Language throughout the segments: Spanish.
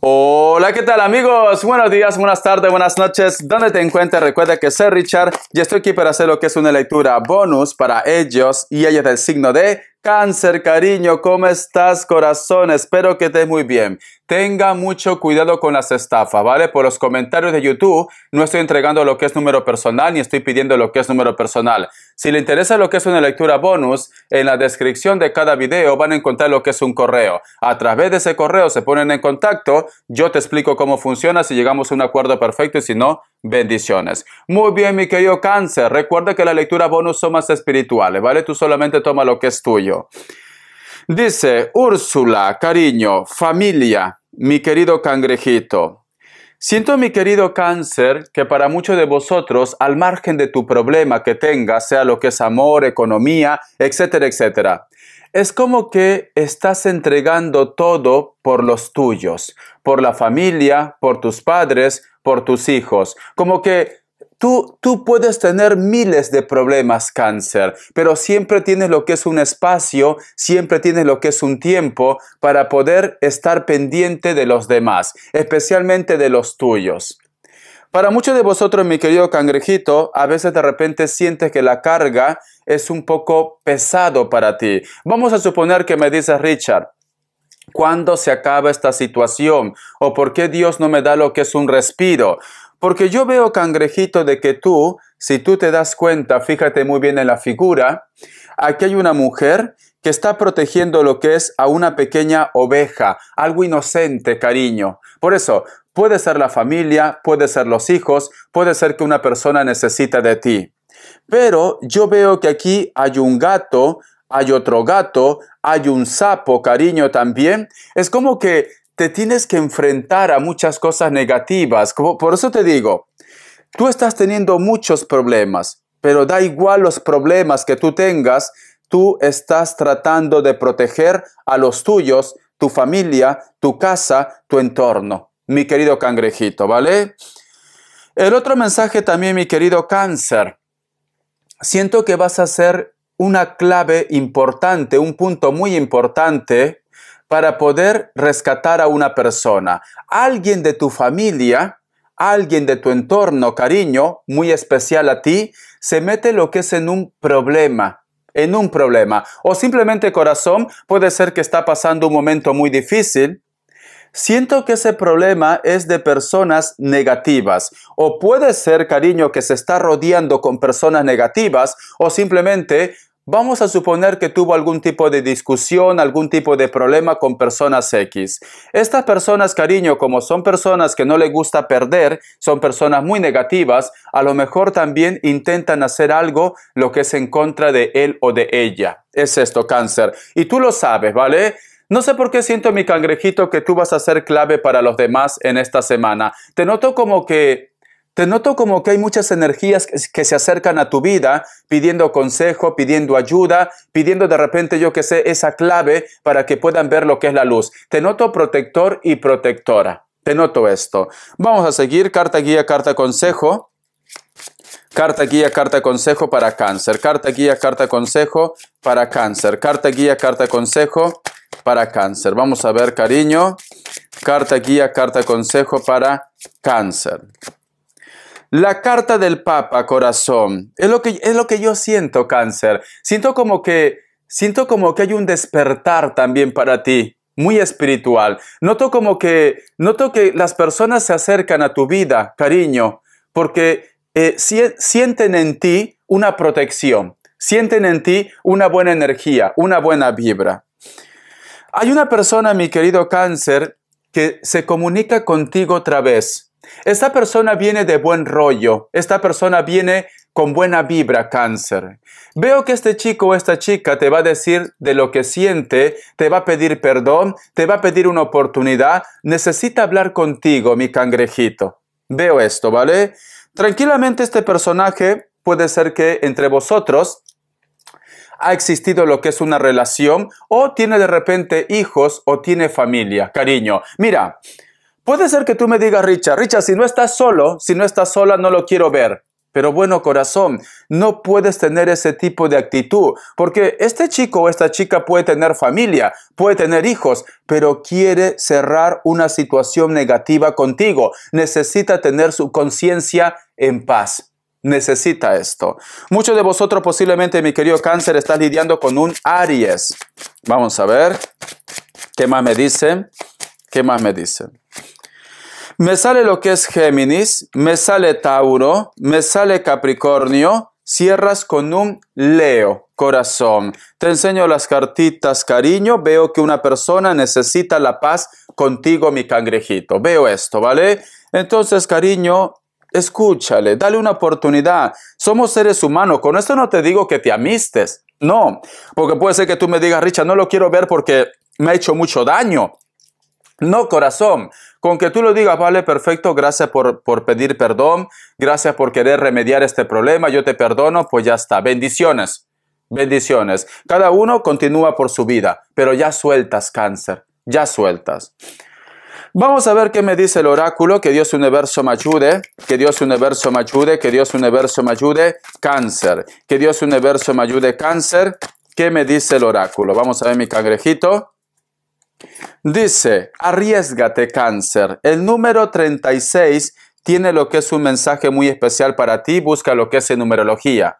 Hola, ¿qué tal amigos? Buenos días, buenas tardes, buenas noches. Donde te encuentres, recuerda que soy Richard y estoy aquí para hacer lo que es una lectura bonus para ellos y ellas del signo de cáncer. Cariño, ¿cómo estás corazón? Espero que estés muy bien tenga mucho cuidado con las estafas, ¿vale? Por los comentarios de YouTube no estoy entregando lo que es número personal ni estoy pidiendo lo que es número personal. Si le interesa lo que es una lectura bonus, en la descripción de cada video van a encontrar lo que es un correo. A través de ese correo se ponen en contacto, yo te explico cómo funciona, si llegamos a un acuerdo perfecto y si no, bendiciones. Muy bien, mi querido cáncer, recuerda que la lectura bonus son más espirituales, ¿vale? Tú solamente toma lo que es tuyo. Dice, Úrsula, cariño, familia, mi querido cangrejito. Siento, mi querido cáncer, que para muchos de vosotros, al margen de tu problema que tengas, sea lo que es amor, economía, etcétera, etcétera, es como que estás entregando todo por los tuyos, por la familia, por tus padres, por tus hijos, como que Tú, puedes tener miles de problemas cáncer, pero siempre tienes lo que es un espacio, siempre tienes lo que es un tiempo para poder estar pendiente de los demás, especialmente de los tuyos. Para muchos de vosotros, mi querido cangrejito, a veces de repente sientes que la carga es un poco pesado para ti. Vamos a suponer que me dices, Richard, ¿Cuándo se acaba esta situación? ¿O por qué Dios no me da lo que es un respiro? Porque yo veo, cangrejito, de que tú, si tú te das cuenta, fíjate muy bien en la figura, aquí hay una mujer que está protegiendo lo que es a una pequeña oveja, algo inocente, cariño. Por eso, puede ser la familia, puede ser los hijos, puede ser que una persona necesita de ti. Pero yo veo que aquí hay un gato, hay otro gato, hay un sapo, cariño también. Es como que te tienes que enfrentar a muchas cosas negativas. Como, por eso te digo, tú estás teniendo muchos problemas, pero da igual los problemas que tú tengas, tú estás tratando de proteger a los tuyos, tu familia, tu casa, tu entorno. Mi querido cangrejito, ¿vale? El otro mensaje también, mi querido cáncer. Siento que vas a ser una clave importante, un punto muy importante para poder rescatar a una persona. Alguien de tu familia, alguien de tu entorno, cariño, muy especial a ti, se mete lo que es en un problema en un problema o simplemente corazón puede ser que está pasando un momento muy difícil. Siento que ese problema es de personas negativas o puede ser, cariño, que se está rodeando con personas negativas o simplemente Vamos a suponer que tuvo algún tipo de discusión, algún tipo de problema con personas X. Estas personas, cariño, como son personas que no le gusta perder, son personas muy negativas, a lo mejor también intentan hacer algo lo que es en contra de él o de ella. Es esto, cáncer. Y tú lo sabes, ¿vale? No sé por qué siento mi cangrejito que tú vas a ser clave para los demás en esta semana. Te noto como que te noto como que hay muchas energías que se acercan a tu vida pidiendo consejo, pidiendo ayuda, pidiendo de repente, yo que sé, esa clave para que puedan ver lo que es la luz. Te noto protector y protectora. Te noto esto. Vamos a seguir. Carta guía, carta consejo. Carta guía, carta consejo para cáncer. Carta guía, carta consejo para cáncer. Carta guía, carta consejo para cáncer. Vamos a ver, cariño. Carta guía, carta consejo para cáncer. La carta del Papa, corazón. Es lo que, es lo que yo siento, cáncer. Siento como que, siento como que hay un despertar también para ti, muy espiritual. Noto como que, noto que las personas se acercan a tu vida, cariño, porque eh, sienten en ti una protección, sienten en ti una buena energía, una buena vibra. Hay una persona, mi querido cáncer, que se comunica contigo otra vez esta persona viene de buen rollo, esta persona viene con buena vibra cáncer. Veo que este chico o esta chica te va a decir de lo que siente, te va a pedir perdón, te va a pedir una oportunidad, necesita hablar contigo, mi cangrejito. Veo esto, ¿vale? Tranquilamente este personaje puede ser que entre vosotros ha existido lo que es una relación o tiene de repente hijos o tiene familia. Cariño, mira, Puede ser que tú me digas, Richa, Richa, si no estás solo, si no estás sola, no lo quiero ver. Pero bueno, corazón, no puedes tener ese tipo de actitud, porque este chico o esta chica puede tener familia, puede tener hijos, pero quiere cerrar una situación negativa contigo. Necesita tener su conciencia en paz. Necesita esto. Muchos de vosotros posiblemente, mi querido cáncer, están lidiando con un Aries. Vamos a ver. ¿Qué más me dicen? ¿Qué más me dicen? Me sale lo que es Géminis, me sale Tauro, me sale Capricornio, cierras con un Leo, corazón. Te enseño las cartitas, cariño. Veo que una persona necesita la paz contigo, mi cangrejito. Veo esto, ¿vale? Entonces, cariño, escúchale, dale una oportunidad. Somos seres humanos. Con esto no te digo que te amistes. No, porque puede ser que tú me digas, Richard, no lo quiero ver porque me ha hecho mucho daño. No, corazón, con que tú lo digas, vale, perfecto, gracias por, pedir perdón, gracias por querer remediar este problema, yo te perdono, pues ya está. Bendiciones, bendiciones. Cada uno continúa por su vida, pero ya sueltas cáncer, ya sueltas. Vamos a ver qué me dice el oráculo, que Dios universo me ayude, que Dios universo me ayude, que Dios universo me ayude, cáncer, que Dios universo me ayude, cáncer, ¿qué me dice el oráculo? Vamos a ver mi cangrejito. Dice, arriesgate cáncer. El número 36 tiene lo que es un mensaje muy especial para ti, busca lo que es en numerología.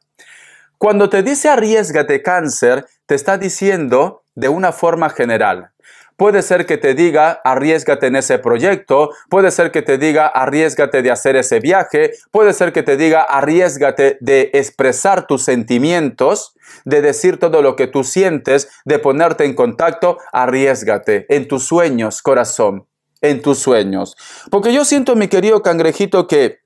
Cuando te dice arriesgate cáncer, te está diciendo de una forma general, Puede ser que te diga, arriesgate en ese proyecto, puede ser que te diga, arriesgate de hacer ese viaje, puede ser que te diga, arriesgate de expresar tus sentimientos, de decir todo lo que tú sientes, de ponerte en contacto, arriesgate en tus sueños, corazón, en tus sueños. Porque yo siento, mi querido cangrejito, que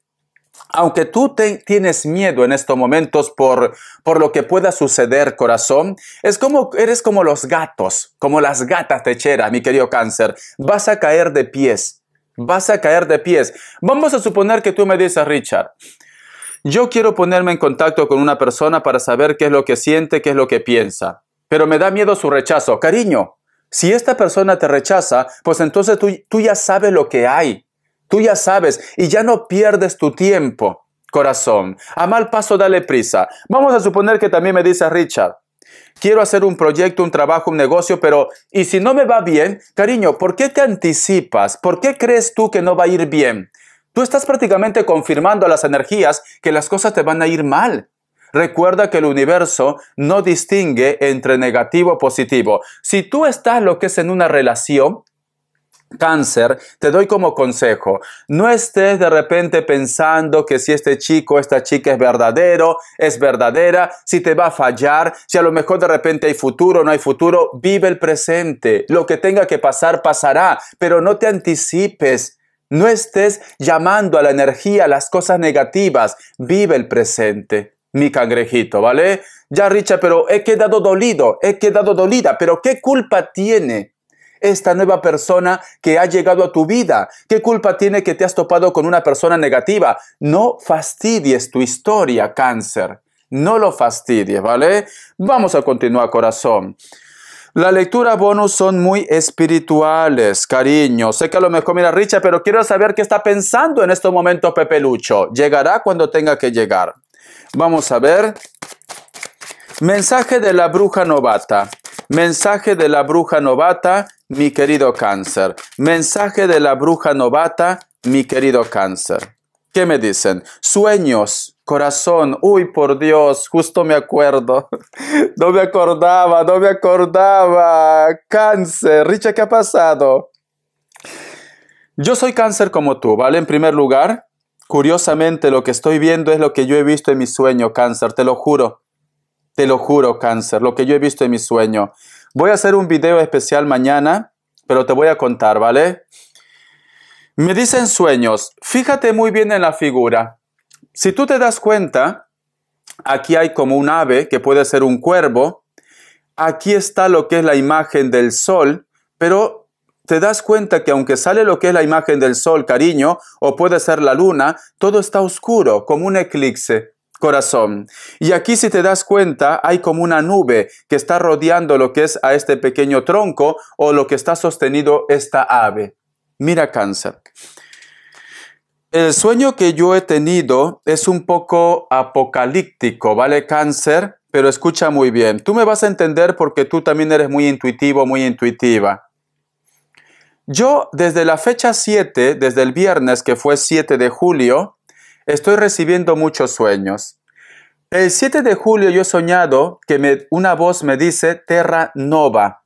aunque tú tienes miedo en estos momentos por, lo que pueda suceder, corazón, es como, eres como los gatos, como las gatas techeras, mi querido cáncer. Vas a caer de pies, vas a caer de pies. Vamos a suponer que tú me dices, Richard, yo quiero ponerme en contacto con una persona para saber qué es lo que siente, qué es lo que piensa, pero me da miedo su rechazo. Cariño, si esta persona te rechaza, pues entonces tú ya sabes lo que hay. Tú ya sabes y ya no pierdes tu tiempo, corazón. A mal paso, dale prisa. Vamos a suponer que también me dice Richard. Quiero hacer un proyecto, un trabajo, un negocio, pero ¿y si no me va bien? Cariño, ¿por qué te anticipas? ¿Por qué crees tú que no va a ir bien? Tú estás prácticamente confirmando a las energías que las cosas te van a ir mal. Recuerda que el universo no distingue entre negativo o positivo. Si tú estás lo que es en una relación, cáncer, te doy como consejo, no estés de repente pensando que si este chico, esta chica es verdadero, es verdadera, si te va a fallar, si a lo mejor de repente hay futuro, no hay futuro, vive el presente, lo que tenga que pasar pasará, pero no te anticipes. No estés llamando a la energía, a las cosas negativas. Vive el presente, mi cangrejito, ¿vale? Ya, Richa, pero he quedado dolido, he quedado dolida, pero ¿qué culpa tiene esta nueva persona que ha llegado a tu vida? ¿Qué culpa tiene que te has topado con una persona negativa? No fastidies tu historia, cáncer. No lo fastidies, ¿vale? Vamos a continuar, corazón. La lectura bonus son muy espirituales, cariño. Sé que a lo mejor mira Richa, pero quiero saber qué está pensando en estos momentos Pepe Lucho. Llegará cuando tenga que llegar. Vamos a ver. Mensaje de la bruja novata. Mensaje de la bruja novata mi querido cáncer. Mensaje de la bruja novata, mi querido cáncer. ¿Qué me dicen? Sueños, corazón. Uy, por Dios, justo me acuerdo. No me acordaba, no me acordaba. Cáncer, Richa, ¿qué ha pasado? Yo soy cáncer como tú, ¿vale? En primer lugar, curiosamente lo que estoy viendo es lo que yo he visto en mi sueño, cáncer, te lo juro. Te lo juro, cáncer, lo que yo he visto en mi sueño. Voy a hacer un video especial mañana, pero te voy a contar, ¿vale? Me dicen sueños. Fíjate muy bien en la figura. Si tú te das cuenta, aquí hay como un ave que puede ser un cuervo. Aquí está lo que es la imagen del sol, pero te das cuenta que aunque sale lo que es la imagen del sol, cariño, o puede ser la luna, todo está oscuro, como un eclipse corazón. Y aquí si te das cuenta, hay como una nube que está rodeando lo que es a este pequeño tronco o lo que está sostenido esta ave. Mira cáncer. El sueño que yo he tenido es un poco apocalíptico, ¿vale? Cáncer, pero escucha muy bien. Tú me vas a entender porque tú también eres muy intuitivo, muy intuitiva. Yo desde la fecha 7, desde el viernes que fue 7 de julio, Estoy recibiendo muchos sueños. El 7 de julio yo he soñado que me, una voz me dice Terra Nova.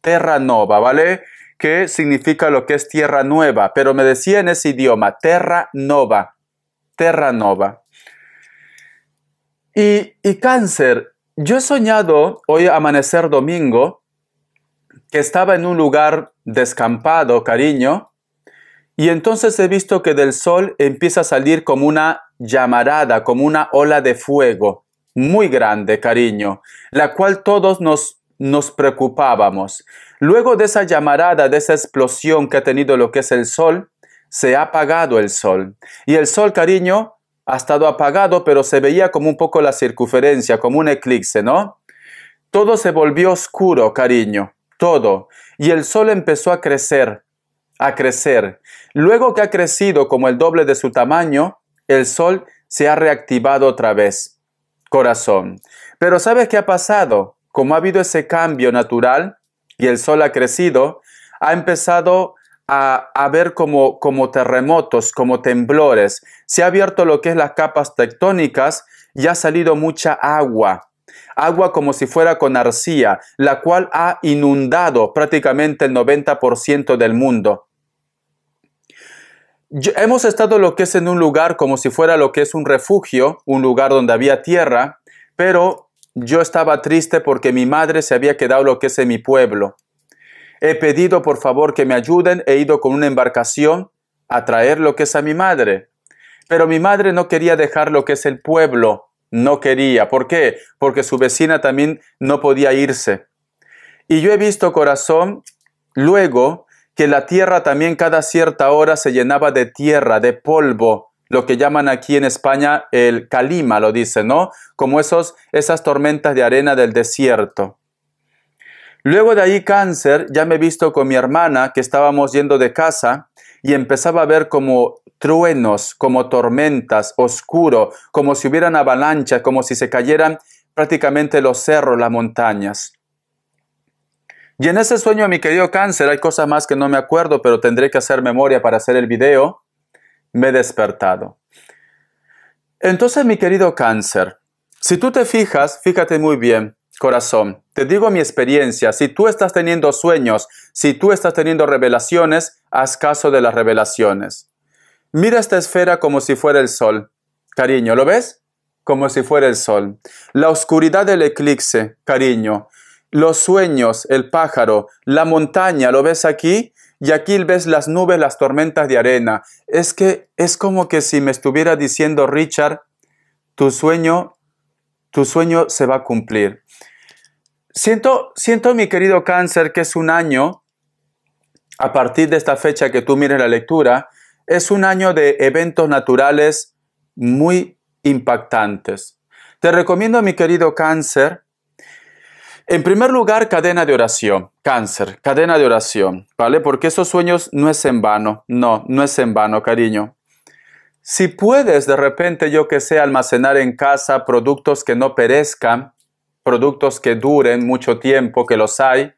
Terra Nova, ¿vale? Que significa lo que es tierra nueva, pero me decía en ese idioma, Terra Nova. Terra Nova. Y, y cáncer, yo he soñado hoy amanecer domingo que estaba en un lugar descampado, cariño, y entonces he visto que del sol empieza a salir como una llamarada, como una ola de fuego, muy grande, cariño, la cual todos nos, nos preocupábamos. Luego de esa llamarada, de esa explosión que ha tenido lo que es el sol, se ha apagado el sol. Y el sol, cariño, ha estado apagado, pero se veía como un poco la circunferencia, como un eclipse, ¿no? Todo se volvió oscuro, cariño, todo. Y el sol empezó a crecer a crecer. Luego que ha crecido como el doble de su tamaño, el sol se ha reactivado otra vez. Corazón. Pero ¿sabes qué ha pasado? Como ha habido ese cambio natural y el sol ha crecido, ha empezado a, haber ver como, terremotos, como temblores. Se ha abierto lo que es las capas tectónicas y ha salido mucha agua. Agua como si fuera con arcilla, la cual ha inundado prácticamente el 90% del mundo hemos estado lo que es en un lugar como si fuera lo que es un refugio, un lugar donde había tierra, pero yo estaba triste porque mi madre se había quedado lo que es en mi pueblo. He pedido por favor que me ayuden, he ido con una embarcación a traer lo que es a mi madre. Pero mi madre no quería dejar lo que es el pueblo, no quería. ¿Por qué? Porque su vecina también no podía irse. Y yo he visto, corazón, luego que la tierra también cada cierta hora se llenaba de tierra, de polvo, lo que llaman aquí en España el calima, lo dice, ¿no? Como esos, esas tormentas de arena del desierto. Luego de ahí cáncer, ya me he visto con mi hermana que estábamos yendo de casa y empezaba a ver como truenos, como tormentas, oscuro, como si hubieran avalanchas, como si se cayeran prácticamente los cerros, las montañas. Y en ese sueño, mi querido cáncer, hay cosas más que no me acuerdo, pero tendré que hacer memoria para hacer el video. Me he despertado. Entonces, mi querido cáncer, si tú te fijas, fíjate muy bien, corazón, te digo mi experiencia, si tú estás teniendo sueños, si tú estás teniendo revelaciones, haz caso de las revelaciones. Mira esta esfera como si fuera el sol. Cariño, ¿lo ves? Como si fuera el sol. La oscuridad del eclipse, cariño los sueños, el pájaro, la montaña, ¿lo ves aquí? Y aquí ves las nubes, las tormentas de arena. Es que es como que si me estuviera diciendo Richard, tu sueño, tu sueño se va a cumplir. Siento, siento mi querido cáncer que es un año, a partir de esta fecha que tú mires la lectura, es un año de eventos naturales muy impactantes. Te recomiendo, mi querido cáncer, en primer lugar, cadena de oración, cáncer, cadena de oración, ¿vale? Porque esos sueños no es en vano, no, no es en vano, cariño. Si puedes de repente, yo que sé, almacenar en casa productos que no perezcan, productos que duren mucho tiempo, que los hay,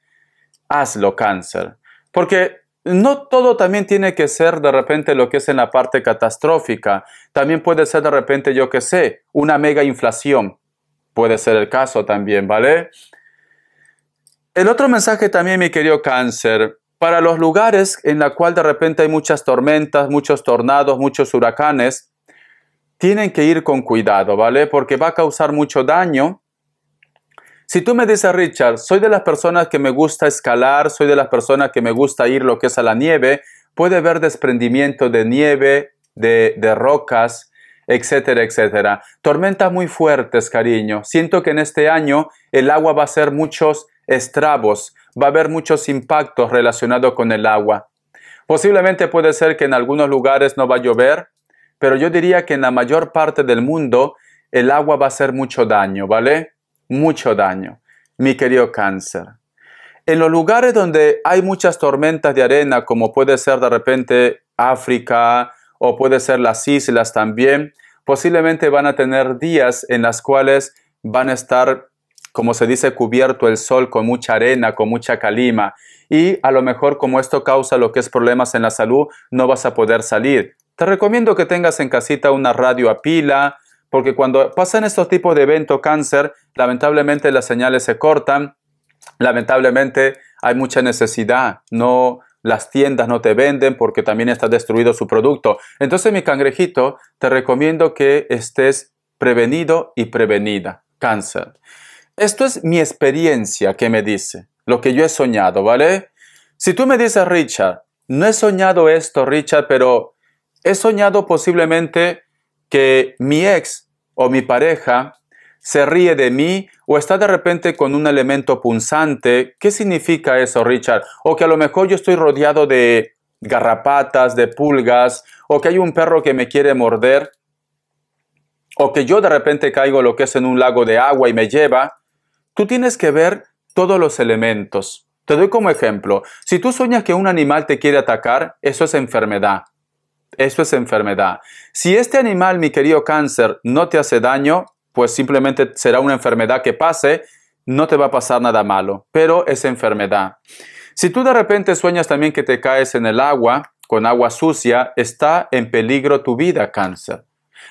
hazlo cáncer. Porque no todo también tiene que ser de repente lo que es en la parte catastrófica. También puede ser de repente, yo que sé, una mega inflación. Puede ser el caso también, ¿vale? El otro mensaje también, mi querido cáncer, para los lugares en la cual de repente hay muchas tormentas, muchos tornados, muchos huracanes, tienen que ir con cuidado, ¿vale? Porque va a causar mucho daño. Si tú me dices, Richard, soy de las personas que me gusta escalar, soy de las personas que me gusta ir lo que es a la nieve, puede haber desprendimiento de nieve, de, de rocas, etcétera, etcétera. Tormentas muy fuertes, cariño. Siento que en este año el agua va a ser muchos estrabos, va a haber muchos impactos relacionados con el agua. Posiblemente puede ser que en algunos lugares no va a llover, pero yo diría que en la mayor parte del mundo el agua va a hacer mucho daño, ¿vale? Mucho daño, mi querido cáncer. En los lugares donde hay muchas tormentas de arena, como puede ser de repente África o puede ser las islas también, posiblemente van a tener días en las cuales van a estar como se dice, cubierto el sol con mucha arena, con mucha calima. Y a lo mejor como esto causa lo que es problemas en la salud, no vas a poder salir. Te recomiendo que tengas en casita una radio a pila, porque cuando pasan estos tipos de eventos cáncer, lamentablemente las señales se cortan, lamentablemente hay mucha necesidad, no las tiendas no te venden porque también está destruido su producto. Entonces, mi cangrejito, te recomiendo que estés prevenido y prevenida. Cáncer. Esto es mi experiencia que me dice, lo que yo he soñado, ¿vale? Si tú me dices, Richard, no he soñado esto, Richard, pero he soñado posiblemente que mi ex o mi pareja se ríe de mí o está de repente con un elemento punzante. ¿Qué significa eso, Richard? O que a lo mejor yo estoy rodeado de garrapatas, de pulgas, o que hay un perro que me quiere morder, o que yo de repente caigo lo que es en un lago de agua y me lleva tú tienes que ver todos los elementos. Te doy como ejemplo, si tú sueñas que un animal te quiere atacar, eso es enfermedad. Eso es enfermedad. Si este animal, mi querido cáncer, no te hace daño, pues simplemente será una enfermedad que pase, no te va a pasar nada malo, pero es enfermedad. Si tú de repente sueñas también que te caes en el agua, con agua sucia, está en peligro tu vida, cáncer.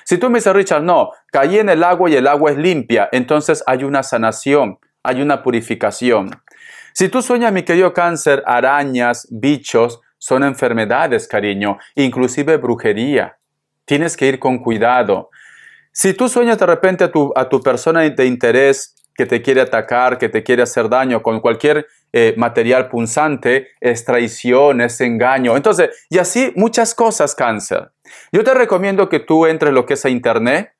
Si tú me dices, Richard, no, caí en el agua y el agua es limpia, entonces hay una sanación, hay una purificación. Si tú sueñas, mi querido cáncer, arañas, bichos, son enfermedades, cariño, inclusive brujería. Tienes que ir con cuidado. Si tú sueñas de repente a tu, a tu persona de interés que te quiere atacar, que te quiere hacer daño con cualquier eh, material punzante, es traición, es engaño. Entonces, y así muchas cosas, cáncer. Yo te recomiendo que tú entres lo que es a internet,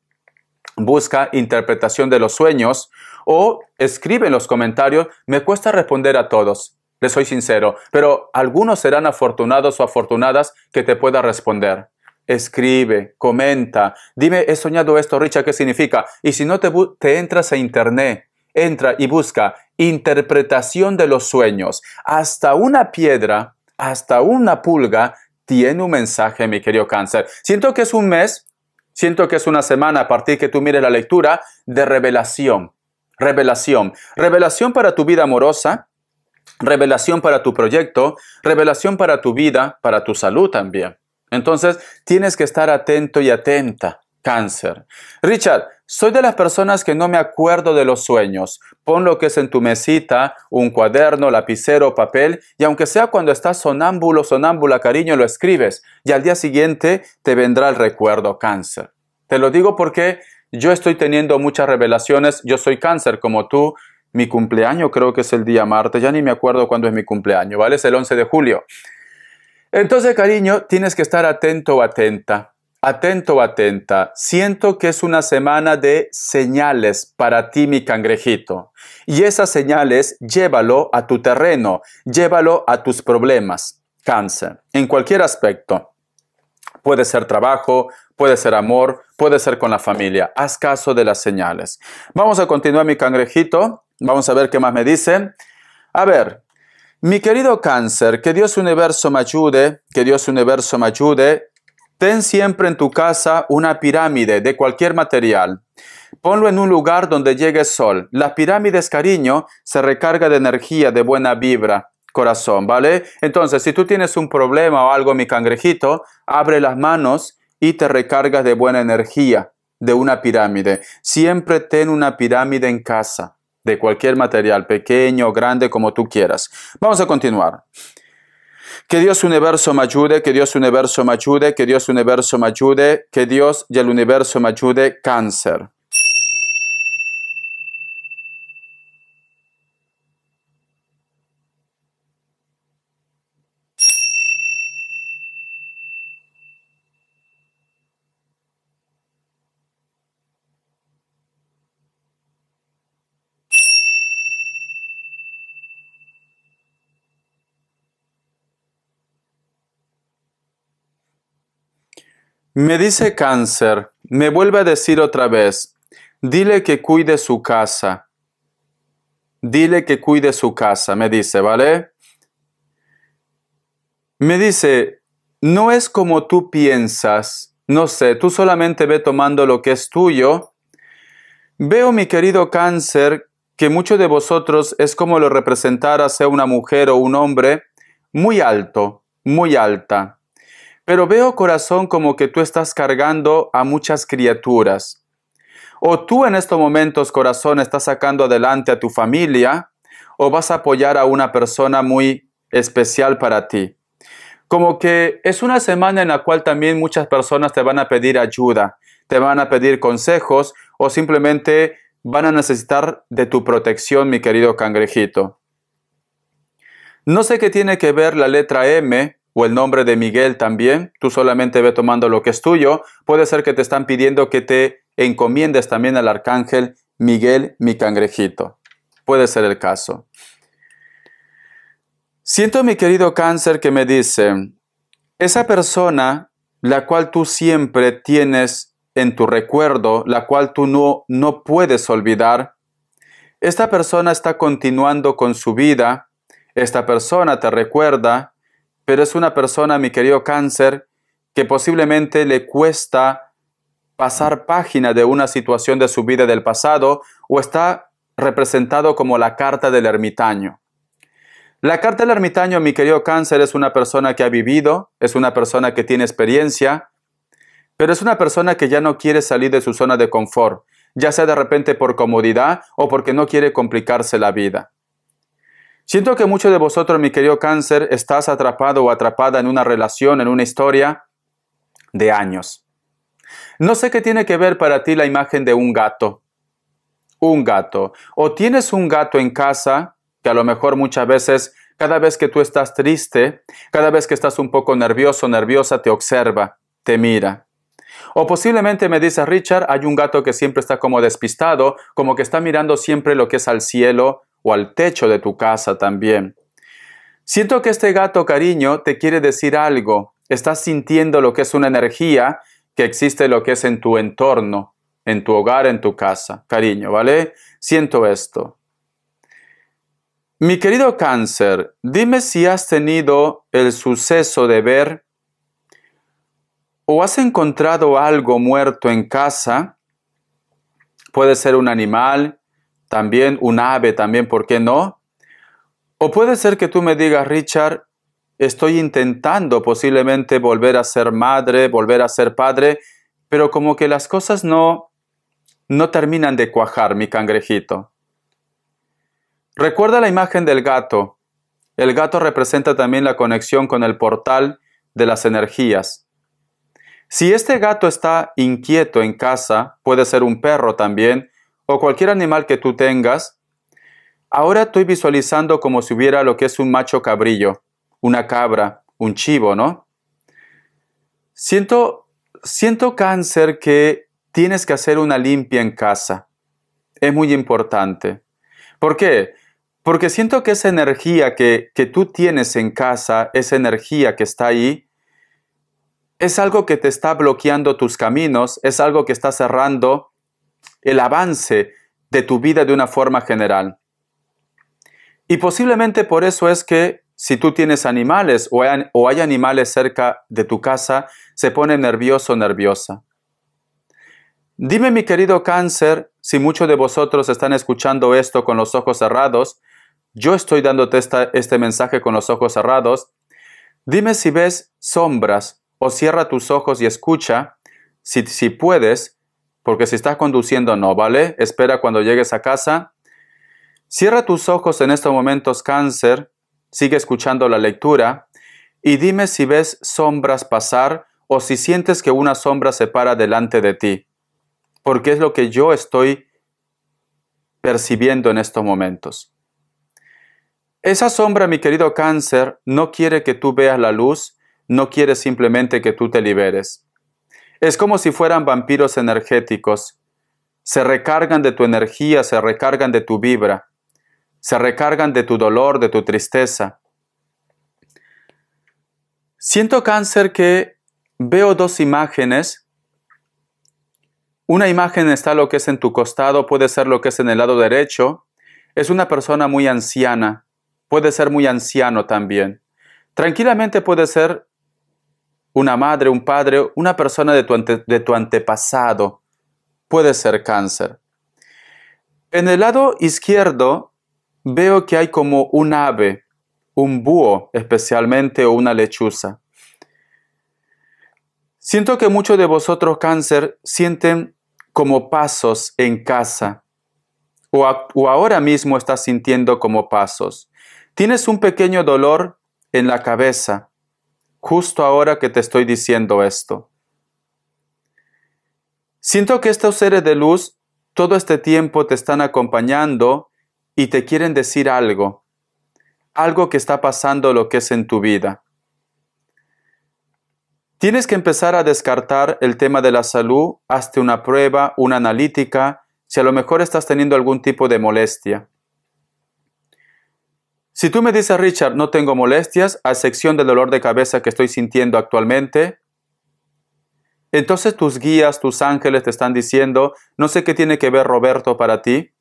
busca interpretación de los sueños o escribe en los comentarios, me cuesta responder a todos. les soy sincero, pero algunos serán afortunados o afortunadas que te pueda responder escribe, comenta, dime, he soñado esto, Richa, ¿qué significa? Y si no te, te, entras a internet, entra y busca interpretación de los sueños. Hasta una piedra, hasta una pulga tiene un mensaje, mi querido cáncer. Siento que es un mes, siento que es una semana a partir que tú mires la lectura de revelación, revelación, revelación para tu vida amorosa, revelación para tu proyecto, revelación para tu vida, para tu salud también. Entonces, tienes que estar atento y atenta cáncer. Richard, soy de las personas que no me acuerdo de los sueños. Pon lo que es en tu mesita, un cuaderno, lapicero, papel, y aunque sea cuando estás sonámbulo, sonámbula, cariño, lo escribes, y al día siguiente te vendrá el recuerdo cáncer. Te lo digo porque yo estoy teniendo muchas revelaciones, yo soy cáncer como tú, mi cumpleaños creo que es el día martes, ya ni me acuerdo cuándo es mi cumpleaños, ¿vale? Es el 11 de julio. Entonces, cariño, tienes que estar atento o atenta Atento, atenta, siento que es una semana de señales para ti, mi cangrejito. Y esas señales llévalo a tu terreno, llévalo a tus problemas. Cáncer, en cualquier aspecto. Puede ser trabajo, puede ser amor, puede ser con la familia. Haz caso de las señales. Vamos a continuar, mi cangrejito. Vamos a ver qué más me dice. A ver, mi querido cáncer, que Dios universo me ayude, que Dios universo me ayude Ten siempre en tu casa una pirámide de cualquier material. Ponlo en un lugar donde llegue sol. Las pirámides, cariño, se recarga de energía, de buena vibra, corazón, ¿vale? Entonces, si tú tienes un problema o algo, mi cangrejito, abre las manos y te recargas de buena energía, de una pirámide. Siempre ten una pirámide en casa, de cualquier material, pequeño, grande, como tú quieras. Vamos a continuar. Que Dios universo me ayude, que Dios universo me ayude, que Dios universo me ayude, que Dios y el Universo me ayude, cáncer. Me dice cáncer, me vuelve a decir otra vez, dile que cuide su casa. Dile que cuide su casa, me dice, ¿vale? Me dice, no es como tú piensas, no sé, tú solamente ve tomando lo que es tuyo. Veo, mi querido cáncer, que muchos de vosotros es como lo representara sea una mujer o un hombre, muy alto, muy alta, pero veo corazón como que tú estás cargando a muchas criaturas. O tú en estos momentos, corazón, estás sacando adelante a tu familia o vas a apoyar a una persona muy especial para ti. Como que es una semana en la cual también muchas personas te van a pedir ayuda, te van a pedir consejos o simplemente van a necesitar de tu protección, mi querido cangrejito. No sé qué tiene que ver la letra M o el nombre de Miguel también, tú solamente ve tomando lo que es tuyo, puede ser que te están pidiendo que te encomiendes también al arcángel Miguel, mi cangrejito. Puede ser el caso. Siento mi querido cáncer que me dice, esa persona la cual tú siempre tienes en tu recuerdo, la cual tú no, no puedes olvidar, esta persona está continuando con su vida, esta persona te recuerda, pero es una persona, mi querido cáncer, que posiblemente le cuesta pasar página de una situación de su vida del pasado o está representado como la carta del ermitaño. La carta del ermitaño, mi querido cáncer, es una persona que ha vivido, es una persona que tiene experiencia, pero es una persona que ya no quiere salir de su zona de confort, ya sea de repente por comodidad o porque no quiere complicarse la vida. Siento que muchos de vosotros, mi querido cáncer, estás atrapado o atrapada en una relación, en una historia de años. No sé qué tiene que ver para ti la imagen de un gato. Un gato. O tienes un gato en casa, que a lo mejor muchas veces, cada vez que tú estás triste, cada vez que estás un poco nervioso, nerviosa, te observa, te mira. O posiblemente me dice Richard, hay un gato que siempre está como despistado, como que está mirando siempre lo que es al cielo, o al techo de tu casa también. Siento que este gato cariño te quiere decir algo. Estás sintiendo lo que es una energía que existe lo que es en tu entorno, en tu hogar, en tu casa. Cariño, ¿vale? Siento esto. Mi querido cáncer, dime si has tenido el suceso de ver o has encontrado algo muerto en casa. Puede ser un animal, también un ave, también, ¿por qué no? O puede ser que tú me digas, Richard, estoy intentando posiblemente volver a ser madre, volver a ser padre, pero como que las cosas no, no terminan de cuajar, mi cangrejito. Recuerda la imagen del gato. El gato representa también la conexión con el portal de las energías. Si este gato está inquieto en casa, puede ser un perro también, o cualquier animal que tú tengas, ahora estoy visualizando como si hubiera lo que es un macho cabrillo, una cabra, un chivo, ¿no? Siento, siento cáncer que tienes que hacer una limpia en casa. Es muy importante. ¿Por qué? Porque siento que esa energía que, que tú tienes en casa, esa energía que está ahí, es algo que te está bloqueando tus caminos, es algo que está cerrando el avance de tu vida de una forma general. Y posiblemente por eso es que si tú tienes animales o hay, animales cerca de tu casa, se pone nervioso o nerviosa. Dime mi querido cáncer, si muchos de vosotros están escuchando esto con los ojos cerrados, yo estoy dándote este mensaje con los ojos cerrados, dime si ves sombras o cierra tus ojos y escucha, si, si puedes, porque si estás conduciendo no, ¿vale? Espera cuando llegues a casa. Cierra tus ojos en estos momentos, cáncer, sigue escuchando la lectura y dime si ves sombras pasar o si sientes que una sombra se para delante de ti, porque es lo que yo estoy percibiendo en estos momentos. Esa sombra, mi querido cáncer, no quiere que tú veas la luz, no quiere simplemente que tú te liberes. Es como si fueran vampiros energéticos. Se recargan de tu energía, se recargan de tu vibra, se recargan de tu dolor, de tu tristeza. Siento cáncer que veo dos imágenes. Una imagen está lo que es en tu costado, puede ser lo que es en el lado derecho. Es una persona muy anciana, puede ser muy anciano también. Tranquilamente puede ser una madre, un padre, una persona de tu, antepasado. Puede ser cáncer. En el lado izquierdo veo que hay como un ave, un búho especialmente o una lechuza. Siento que muchos de vosotros cáncer sienten como pasos en casa o, o, ahora mismo estás sintiendo como pasos. Tienes un pequeño dolor en la cabeza justo ahora que te estoy diciendo esto. Siento que estos seres de luz todo este tiempo te están acompañando y te quieren decir algo, algo que está pasando lo que es en tu vida. Tienes que empezar a descartar el tema de la salud, hazte una prueba, una analítica, si a lo mejor estás teniendo algún tipo de molestia. Si tú me dices, Richard, no tengo molestias, a excepción del dolor de cabeza que estoy sintiendo actualmente, entonces tus guías, tus ángeles te están diciendo, no sé qué tiene que ver Roberto para ti,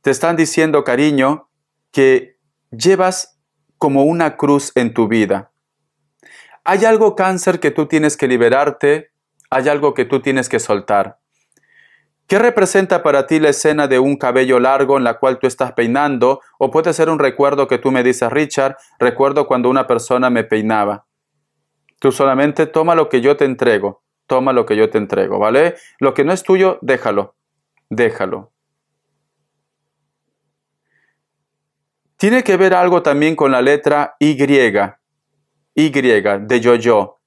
te están diciendo, cariño, que llevas como una cruz en tu vida. Hay algo cáncer que tú tienes que liberarte, hay algo que tú tienes que soltar. ¿Qué representa para ti la escena de un cabello largo en la cual tú estás peinando? O puede ser un recuerdo que tú me dices, Richard, recuerdo cuando una persona me peinaba. Tú solamente toma lo que yo te entrego, toma lo que yo te entrego, ¿vale? Lo que no es tuyo, déjalo, déjalo. Tiene que ver algo también con la letra Y, Y de yo-yo.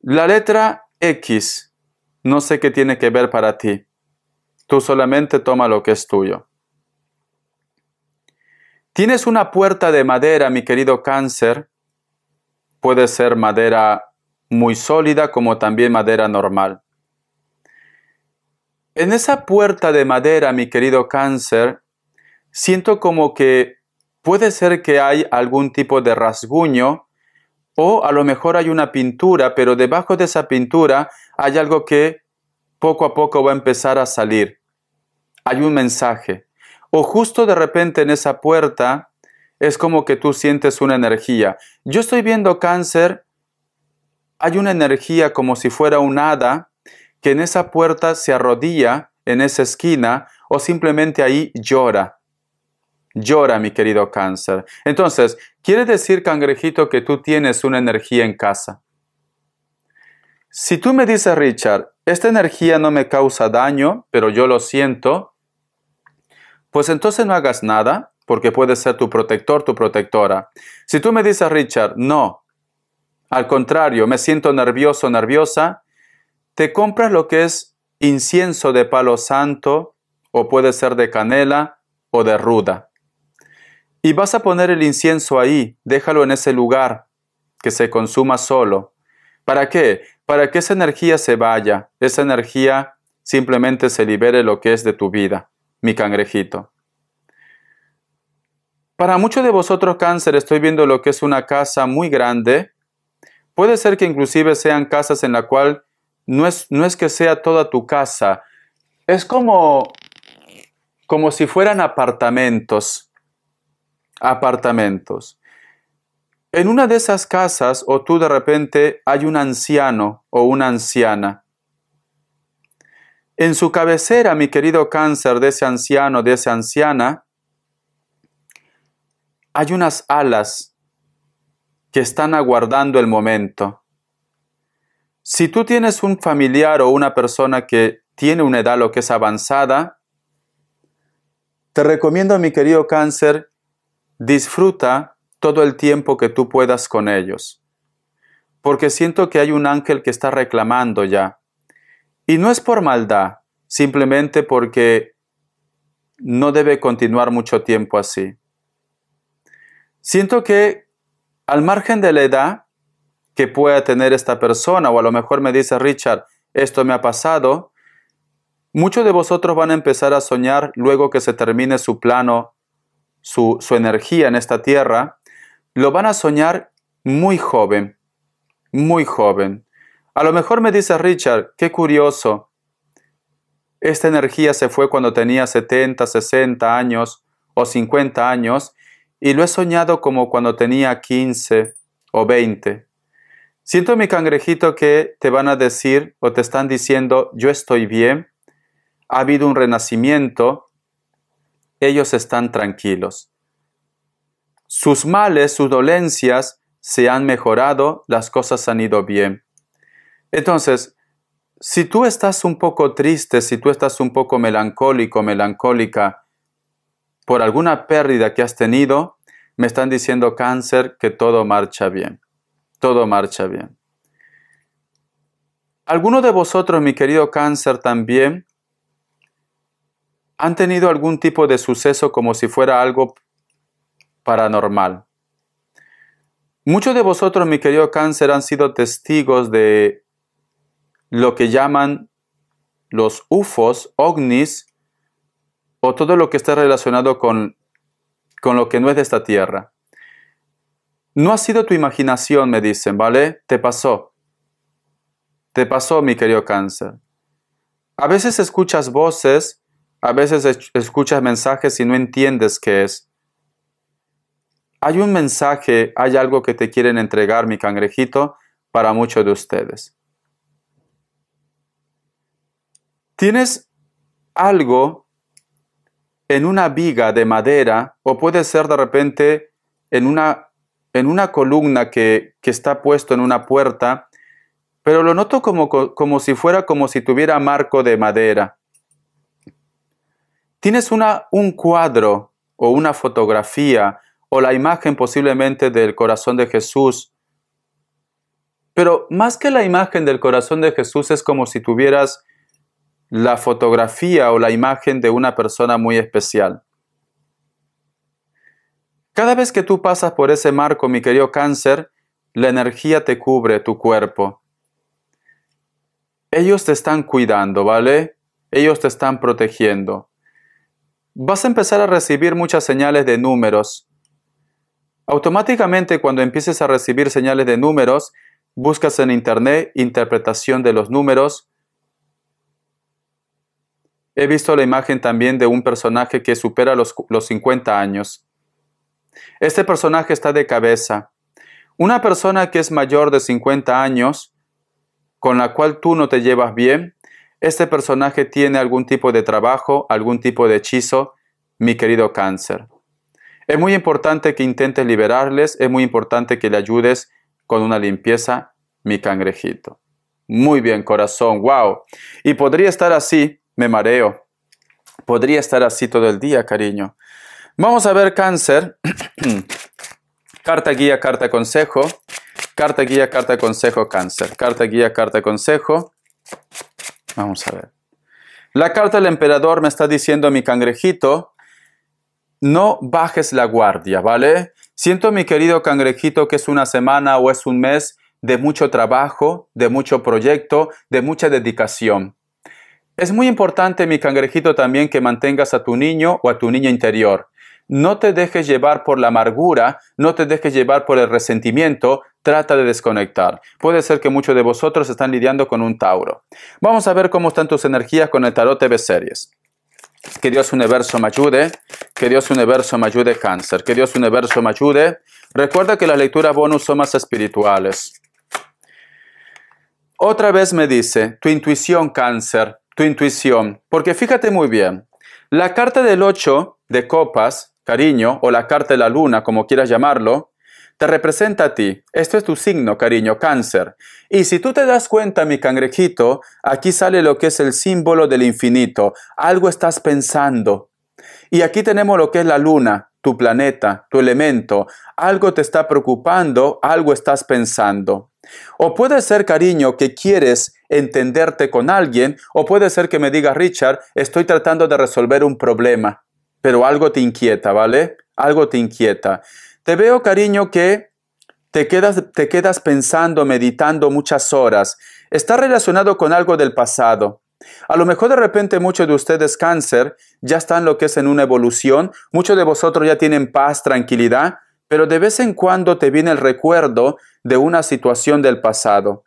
La letra X no sé qué tiene que ver para ti. Tú solamente toma lo que es tuyo. Tienes una puerta de madera, mi querido cáncer. Puede ser madera muy sólida como también madera normal. En esa puerta de madera, mi querido cáncer, siento como que puede ser que hay algún tipo de rasguño o a lo mejor hay una pintura, pero debajo de esa pintura hay algo que poco a poco va a empezar a salir. Hay un mensaje. O justo de repente en esa puerta es como que tú sientes una energía. Yo estoy viendo cáncer, hay una energía como si fuera un hada que en esa puerta se arrodilla, en esa esquina, o simplemente ahí llora. Llora, mi querido cáncer. Entonces, quiere decir, cangrejito, que tú tienes una energía en casa. Si tú me dices, Richard, esta energía no me causa daño, pero yo lo siento, pues entonces no hagas nada, porque puede ser tu protector, tu protectora. Si tú me dices, Richard, no, al contrario, me siento nervioso, nerviosa, te compras lo que es incienso de palo santo, o puede ser de canela o de ruda y vas a poner el incienso ahí, déjalo en ese lugar, que se consuma solo. ¿Para qué? Para que esa energía se vaya, esa energía simplemente se libere lo que es de tu vida, mi cangrejito. Para muchos de vosotros cáncer estoy viendo lo que es una casa muy grande. Puede ser que inclusive sean casas en la cual no es, no es que sea toda tu casa. Es como, como si fueran apartamentos apartamentos. En una de esas casas o tú de repente hay un anciano o una anciana. En su cabecera, mi querido cáncer de ese anciano, de esa anciana, hay unas alas que están aguardando el momento. Si tú tienes un familiar o una persona que tiene una edad lo que es avanzada, te recomiendo, mi querido cáncer, Disfruta todo el tiempo que tú puedas con ellos, porque siento que hay un ángel que está reclamando ya. Y no es por maldad, simplemente porque no debe continuar mucho tiempo así. Siento que al margen de la edad que pueda tener esta persona, o a lo mejor me dice Richard, esto me ha pasado, muchos de vosotros van a empezar a soñar luego que se termine su plano su, energía en esta tierra, lo van a soñar muy joven, muy joven. A lo mejor me dice Richard, qué curioso, esta energía se fue cuando tenía 70, 60 años o 50 años y lo he soñado como cuando tenía 15 o 20. Siento mi cangrejito que te van a decir o te están diciendo yo estoy bien, ha habido un renacimiento, ellos están tranquilos. Sus males, sus dolencias se han mejorado, las cosas han ido bien. Entonces, si tú estás un poco triste, si tú estás un poco melancólico, melancólica, por alguna pérdida que has tenido, me están diciendo cáncer que todo marcha bien. Todo marcha bien. Alguno de vosotros, mi querido cáncer, también han tenido algún tipo de suceso como si fuera algo paranormal. Muchos de vosotros, mi querido cáncer, han sido testigos de lo que llaman los UFOs, ovnis, o todo lo que está relacionado con, con lo que no es de esta tierra. No ha sido tu imaginación, me dicen, ¿vale? Te pasó. Te pasó, mi querido cáncer. A veces escuchas voces a veces escuchas mensajes y no entiendes qué es. Hay un mensaje, hay algo que te quieren entregar, mi cangrejito, para muchos de ustedes. Tienes algo en una viga de madera o puede ser de repente en una, en una columna que, que está puesto en una puerta, pero lo noto como, como si fuera como si tuviera marco de madera. Tienes una, un cuadro o una fotografía o la imagen posiblemente del corazón de Jesús, pero más que la imagen del corazón de Jesús es como si tuvieras la fotografía o la imagen de una persona muy especial. Cada vez que tú pasas por ese marco, mi querido cáncer, la energía te cubre tu cuerpo. Ellos te están cuidando, ¿vale? Ellos te están protegiendo vas a empezar a recibir muchas señales de números. Automáticamente cuando empieces a recibir señales de números, buscas en Internet interpretación de los números. He visto la imagen también de un personaje que supera los, 50 años. Este personaje está de cabeza. Una persona que es mayor de 50 años, con la cual tú no te llevas bien, este personaje tiene algún tipo de trabajo, algún tipo de hechizo, mi querido cáncer. Es muy importante que intentes liberarles, es muy importante que le ayudes con una limpieza, mi cangrejito. Muy bien, corazón, wow. Y podría estar así, me mareo. Podría estar así todo el día, cariño. Vamos a ver cáncer. carta guía, carta consejo. Carta guía, carta consejo, cáncer. Carta guía, carta consejo. Vamos a ver. La carta del emperador me está diciendo mi cangrejito, no bajes la guardia, ¿vale? Siento, mi querido cangrejito, que es una semana o es un mes de mucho trabajo, de mucho proyecto, de mucha dedicación. Es muy importante, mi cangrejito, también que mantengas a tu niño o a tu niña interior. No te dejes llevar por la amargura, no te dejes llevar por el resentimiento, Trata de desconectar. Puede ser que muchos de vosotros están lidiando con un Tauro. Vamos a ver cómo están tus energías con el Tarot TV Series. Que Dios Universo me ayude. Que Dios Universo me ayude cáncer. Que Dios Universo me ayude. Recuerda que las lecturas bonus son más espirituales. Otra vez me dice, tu intuición cáncer, tu intuición. Porque fíjate muy bien, la carta del 8 de copas, cariño, o la carta de la luna, como quieras llamarlo, te representa a ti. Esto es tu signo, cariño, cáncer. Y si tú te das cuenta, mi cangrejito, aquí sale lo que es el símbolo del infinito. Algo estás pensando. Y aquí tenemos lo que es la luna, tu planeta, tu elemento. Algo te está preocupando, algo estás pensando. O puede ser, cariño, que quieres entenderte con alguien, o puede ser que me diga, Richard, estoy tratando de resolver un problema, pero algo te inquieta, ¿vale? Algo te inquieta. Te veo, cariño, que te quedas, te quedas pensando, meditando muchas horas. Está relacionado con algo del pasado. A lo mejor de repente muchos de ustedes cáncer ya están lo que es en una evolución, muchos de vosotros ya tienen paz, tranquilidad, pero de vez en cuando te viene el recuerdo de una situación del pasado.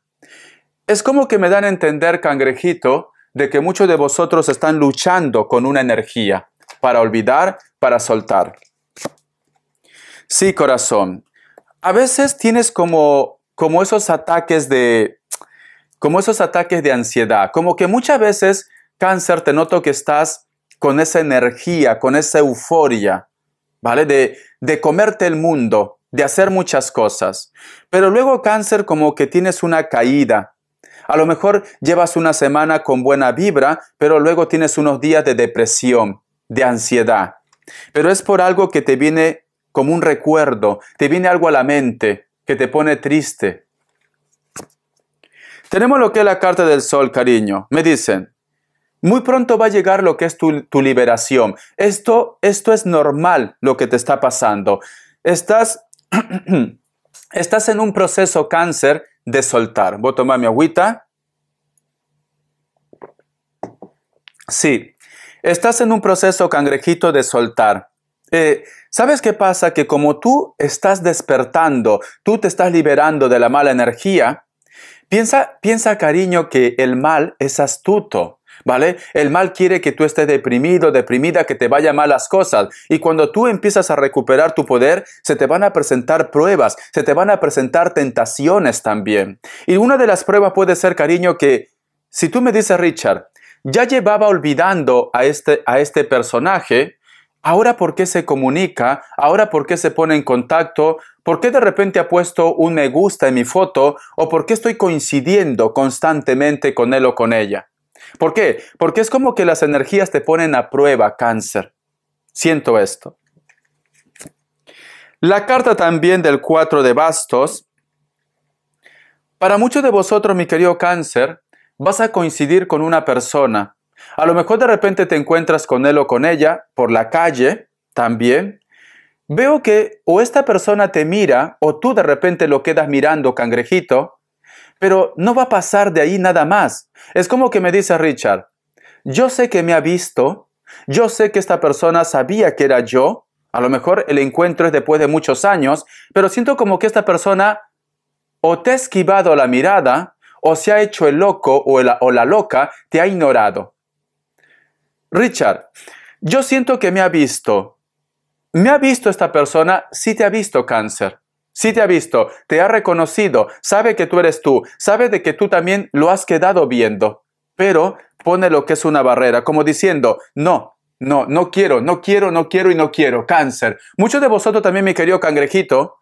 Es como que me dan a entender, cangrejito, de que muchos de vosotros están luchando con una energía para olvidar, para soltar. Sí, corazón. A veces tienes como, como esos ataques de, como esos ataques de ansiedad, como que muchas veces, cáncer, te noto que estás con esa energía, con esa euforia, ¿vale? De, de comerte el mundo, de hacer muchas cosas. Pero luego cáncer como que tienes una caída, a lo mejor llevas una semana con buena vibra, pero luego tienes unos días de depresión, de ansiedad. Pero es por algo que te viene como un recuerdo, te viene algo a la mente que te pone triste. Tenemos lo que es la carta del sol, cariño. Me dicen, muy pronto va a llegar lo que es tu, liberación. Esto, esto es normal lo que te está pasando. Estás, estás en un proceso cáncer de soltar. Voy a tomar mi agüita. Sí, estás en un proceso cangrejito de soltar. Eh, ¿Sabes qué pasa? Que como tú estás despertando, tú te estás liberando de la mala energía, piensa, piensa cariño que el mal es astuto. ¿Vale? El mal quiere que tú estés deprimido, deprimida, que te vayan malas cosas. Y cuando tú empiezas a recuperar tu poder, se te van a presentar pruebas, se te van a presentar tentaciones también. Y una de las pruebas puede ser, cariño, que si tú me dices, Richard, ya llevaba olvidando a este, a este personaje, ahora por qué se comunica, ahora por qué se pone en contacto, por qué de repente ha puesto un me gusta en mi foto o por qué estoy coincidiendo constantemente con él o con ella. ¿Por qué? Porque es como que las energías te ponen a prueba, cáncer. Siento esto. La carta también del 4 de bastos. Para muchos de vosotros, mi querido cáncer, vas a coincidir con una persona a lo mejor de repente te encuentras con él o con ella por la calle también. Veo que o esta persona te mira o tú de repente lo quedas mirando cangrejito, pero no va a pasar de ahí nada más. Es como que me dice Richard, yo sé que me ha visto, yo sé que esta persona sabía que era yo, a lo mejor el encuentro es después de muchos años, pero siento como que esta persona o te ha esquivado la mirada, o se ha hecho el loco o la, o la loca, te ha ignorado. Richard, yo siento que me ha visto. Me ha visto esta persona, sí te ha visto cáncer. Sí te ha visto, te ha reconocido, sabe que tú eres tú, sabe de que tú también lo has quedado viendo, pero pone lo que es una barrera, como diciendo, no, no, no quiero, no quiero, no quiero y no quiero, cáncer. Muchos de vosotros también, mi querido cangrejito,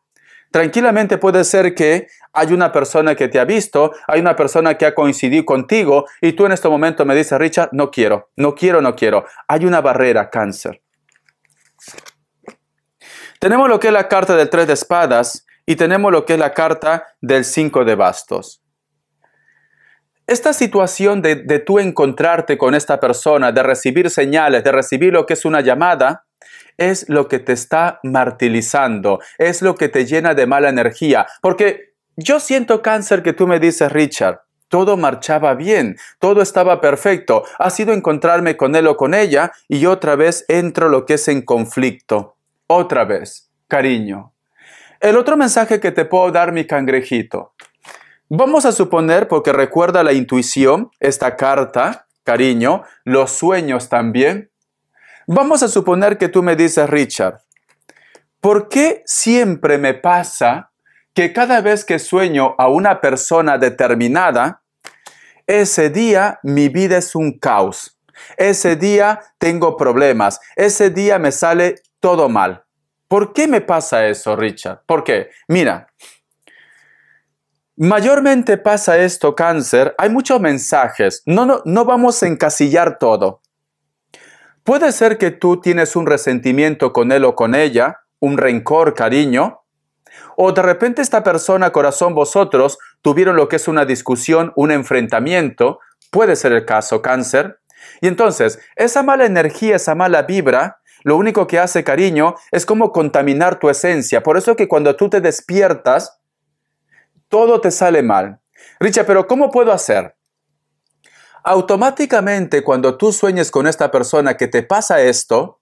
Tranquilamente puede ser que hay una persona que te ha visto, hay una persona que ha coincidido contigo y tú en este momento me dices, Richard, no quiero, no quiero, no quiero. Hay una barrera, cáncer. Tenemos lo que es la carta del tres de espadas y tenemos lo que es la carta del cinco de bastos. Esta situación de, de tú encontrarte con esta persona, de recibir señales, de recibir lo que es una llamada, es lo que te está martirizando, es lo que te llena de mala energía. Porque yo siento cáncer que tú me dices, Richard, todo marchaba bien, todo estaba perfecto, ha sido encontrarme con él o con ella y otra vez entro lo que es en conflicto. Otra vez, cariño. El otro mensaje que te puedo dar, mi cangrejito. Vamos a suponer, porque recuerda la intuición, esta carta, cariño, los sueños también, Vamos a suponer que tú me dices, Richard, ¿por qué siempre me pasa que cada vez que sueño a una persona determinada, ese día mi vida es un caos? Ese día tengo problemas, ese día me sale todo mal. ¿Por qué me pasa eso, Richard? ¿Por qué? Mira, Mayormente pasa esto, cáncer. Hay muchos mensajes. No, no, no vamos a encasillar todo. Puede ser que tú tienes un resentimiento con él o con ella, un rencor, cariño, o de repente esta persona, corazón, vosotros tuvieron lo que es una discusión, un enfrentamiento, puede ser el caso cáncer, y entonces esa mala energía, esa mala vibra, lo único que hace cariño es como contaminar tu esencia, por eso que cuando tú te despiertas, todo te sale mal. Richa, pero ¿cómo puedo hacer? automáticamente cuando tú sueñes con esta persona que te pasa esto,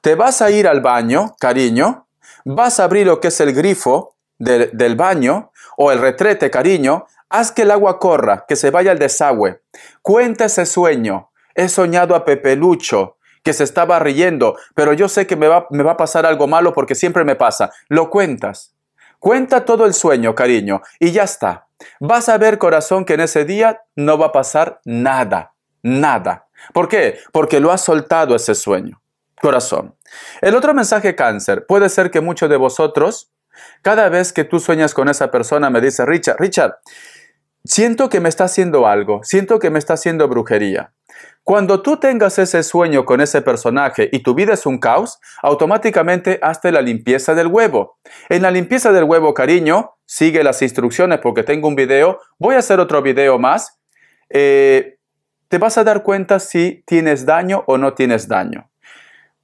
te vas a ir al baño, cariño, vas a abrir lo que es el grifo del, baño o el retrete, cariño, haz que el agua corra, que se vaya al desagüe. Cuenta ese sueño. He soñado a pepe lucho que se estaba riendo, pero yo sé que me va, a pasar algo malo porque siempre me pasa. Lo cuentas. Cuenta todo el sueño, cariño, y ya está. Vas a ver, corazón, que en ese día no va a pasar nada, nada. ¿Por qué? Porque lo has soltado ese sueño. Corazón. El otro mensaje cáncer. Puede ser que muchos de vosotros, cada vez que tú sueñas con esa persona, me dice, Richard, Richard, siento que me está haciendo algo, siento que me está haciendo brujería. Cuando tú tengas ese sueño con ese personaje y tu vida es un caos, automáticamente hazte la limpieza del huevo. En la limpieza del huevo, cariño, sigue las instrucciones porque tengo un video, voy a hacer otro video más, eh, te vas a dar cuenta si tienes daño o no tienes daño.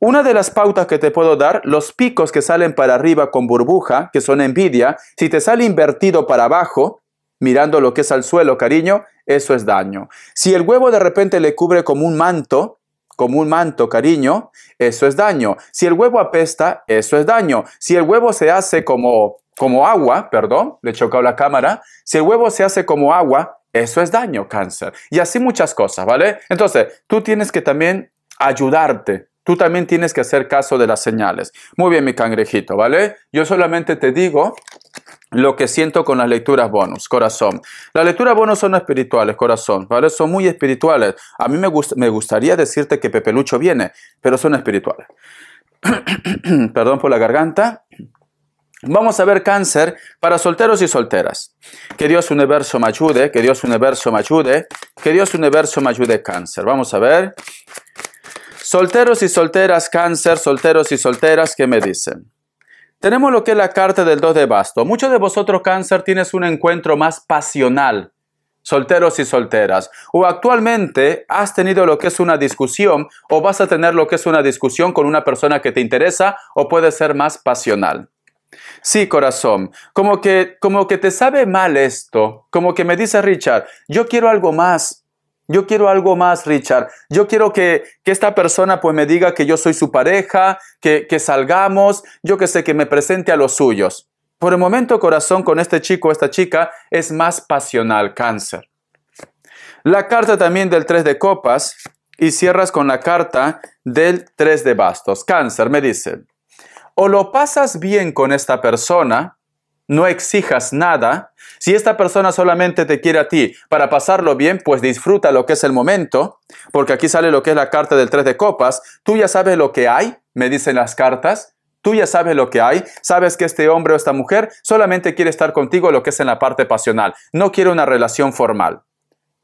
Una de las pautas que te puedo dar, los picos que salen para arriba con burbuja, que son envidia, si te sale invertido para abajo, mirando lo que es al suelo, cariño, eso es daño. Si el huevo de repente le cubre como un manto, como un manto, cariño, eso es daño. Si el huevo apesta, eso es daño. Si el huevo se hace como como agua, perdón, le chocó la cámara, si el huevo se hace como agua, eso es daño, cáncer. Y así muchas cosas, ¿vale? Entonces, tú tienes que también ayudarte. Tú también tienes que hacer caso de las señales. Muy bien, mi cangrejito, ¿vale? Yo solamente te digo lo que siento con las lecturas bonus, corazón. Las lecturas bonus son espirituales, corazón, ¿vale? Son muy espirituales. A mí me, me gustaría decirte que Pepe Lucho viene, pero son espirituales. Perdón por la garganta. Vamos a ver cáncer para solteros y solteras. Que Dios universo me ayude, que Dios universo me ayude, que Dios universo me ayude cáncer. Vamos a ver. Solteros y solteras cáncer, solteros y solteras, ¿qué me dicen? Tenemos lo que es la carta del 2 de basto. Muchos de vosotros cáncer tienes un encuentro más pasional solteros y solteras, o actualmente has tenido lo que es una discusión o vas a tener lo que es una discusión con una persona que te interesa o puede ser más pasional. Sí, corazón, como que, como que te sabe mal esto, como que me dice Richard, yo quiero algo más, yo quiero algo más, Richard. Yo quiero que, que, esta persona pues me diga que yo soy su pareja, que, que salgamos, yo que sé, que me presente a los suyos. Por el momento, corazón, con este chico, esta chica, es más pasional, cáncer. La carta también del 3 de copas y cierras con la carta del 3 de bastos, cáncer, me dice o lo pasas bien con esta persona, no exijas nada. Si esta persona solamente te quiere a ti para pasarlo bien, pues disfruta lo que es el momento, porque aquí sale lo que es la carta del tres de copas. Tú ya sabes lo que hay, me dicen las cartas. Tú ya sabes lo que hay, sabes que este hombre o esta mujer solamente quiere estar contigo lo que es en la parte pasional, no quiere una relación formal.